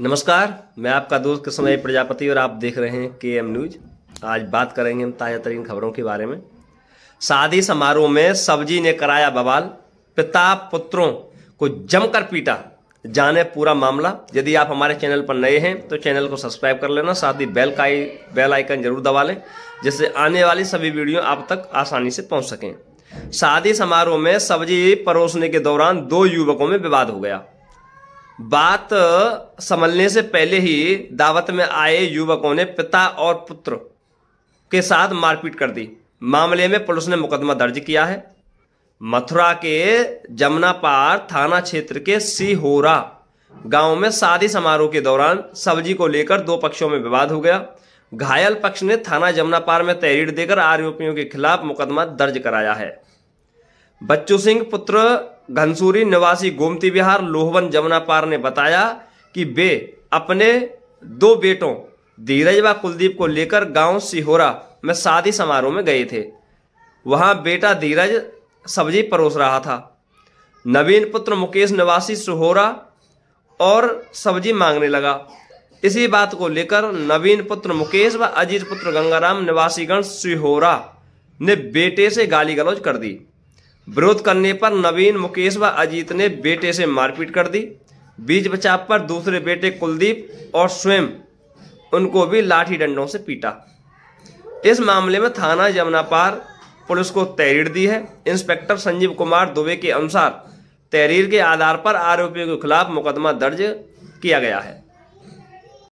नमस्कार मैं आपका दोस्त समय प्रजापति और आप देख रहे हैं के एम न्यूज आज बात करेंगे हम ताज़ा तरीन खबरों के बारे में शादी समारोह में सब्जी ने कराया बवाल पिता पुत्रों को जमकर पीटा जाने पूरा मामला यदि आप हमारे चैनल पर नए हैं तो चैनल को सब्सक्राइब कर लेना साथ ही बेल का बेल आइकन जरूर दबा लें जिससे आने वाली सभी वीडियो आप तक आसानी से पहुंच सकें शादी समारोह में सब्जी परोसने के दौरान दो युवकों में विवाद हो गया बात समझने से पहले ही दावत में आए युवकों ने पिता और पुत्र के साथ मारपीट कर दी मामले में पुलिस ने मुकदमा दर्ज किया है मथुरा के जमुना पार थाना क्षेत्र के सीहोरा गांव में शादी समारोह के दौरान सब्जी को लेकर दो पक्षों में विवाद हो गया घायल पक्ष ने थाना जमुना पार में तहरीर देकर आरोपियों के खिलाफ मुकदमा दर्ज कराया है बच्चू सिंह पुत्र घनसूरी निवासी गोमती विहार लोहवन जमुना पार ने बताया कि वे अपने दो बेटों धीरज व कुलदीप को लेकर गांव सिहोरा में शादी समारोह में गए थे वहां बेटा धीरज सब्जी परोस रहा था नवीन पुत्र मुकेश निवासी सिहोरा और सब्जी मांगने लगा इसी बात को लेकर नवीन पुत्र मुकेश व अजीत पुत्र गंगाराम निवासीगण सिहोरा ने बेटे से गाली गलौज कर दी विरोध करने पर नवीन मुकेश व अजीत ने बेटे से मारपीट कर दी बीच बचाव पर दूसरे बेटे कुलदीप और स्वयं उनको भी लाठी डंडों से पीटा इस मामले में थाना यमुनापार पुलिस को तहरीर दी है इंस्पेक्टर संजीव कुमार दुबे के अनुसार तहरीर के आधार पर आरोपियों के खिलाफ मुकदमा दर्ज किया गया है